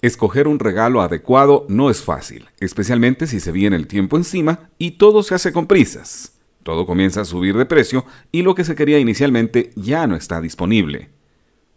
Escoger un regalo adecuado no es fácil, especialmente si se viene el tiempo encima y todo se hace con prisas. Todo comienza a subir de precio y lo que se quería inicialmente ya no está disponible.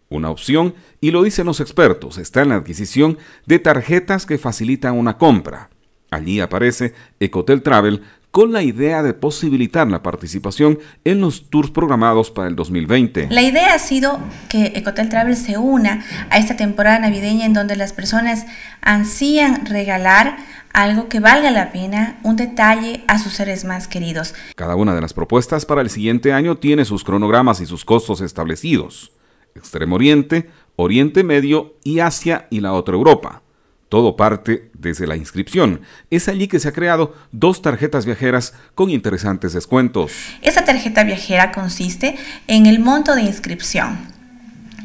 Una opción, y lo dicen los expertos, está en la adquisición de tarjetas que facilitan una compra. Allí aparece Ecotel Travel con la idea de posibilitar la participación en los tours programados para el 2020. La idea ha sido que Ecotel Travel se una a esta temporada navideña en donde las personas ansían regalar algo que valga la pena, un detalle a sus seres más queridos. Cada una de las propuestas para el siguiente año tiene sus cronogramas y sus costos establecidos. Extremo Oriente, Oriente Medio y Asia y la otra Europa. Todo parte desde la inscripción. Es allí que se ha creado dos tarjetas viajeras con interesantes descuentos. Esta tarjeta viajera consiste en el monto de inscripción,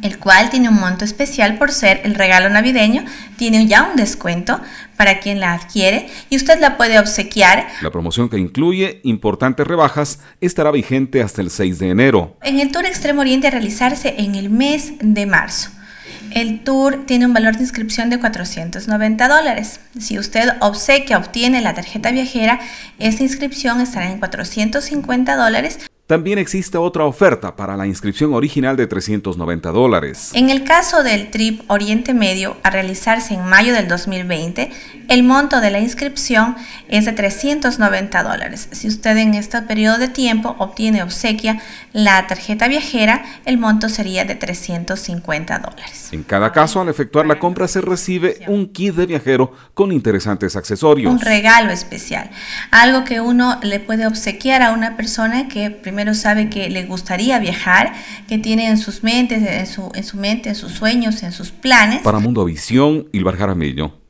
el cual tiene un monto especial por ser el regalo navideño, tiene ya un descuento para quien la adquiere y usted la puede obsequiar. La promoción que incluye importantes rebajas estará vigente hasta el 6 de enero. En el Tour Extremo Oriente realizarse en el mes de marzo. El tour tiene un valor de inscripción de 490 dólares. Si usted obsequia, obtiene la tarjeta viajera, esa inscripción estará en 450 dólares también existe otra oferta para la inscripción original de 390 dólares. En el caso del Trip Oriente Medio a realizarse en mayo del 2020, el monto de la inscripción es de 390 dólares. Si usted en este periodo de tiempo obtiene obsequia la tarjeta viajera, el monto sería de 350 dólares. En cada caso, al efectuar la compra se recibe un kit de viajero con interesantes accesorios. Un regalo especial, algo que uno le puede obsequiar a una persona que primero primero sabe que le gustaría viajar, que tiene en sus mentes, en su, en su mente, en sus sueños, en sus planes. Para Mundo Visión, Ilvar Jaramillo.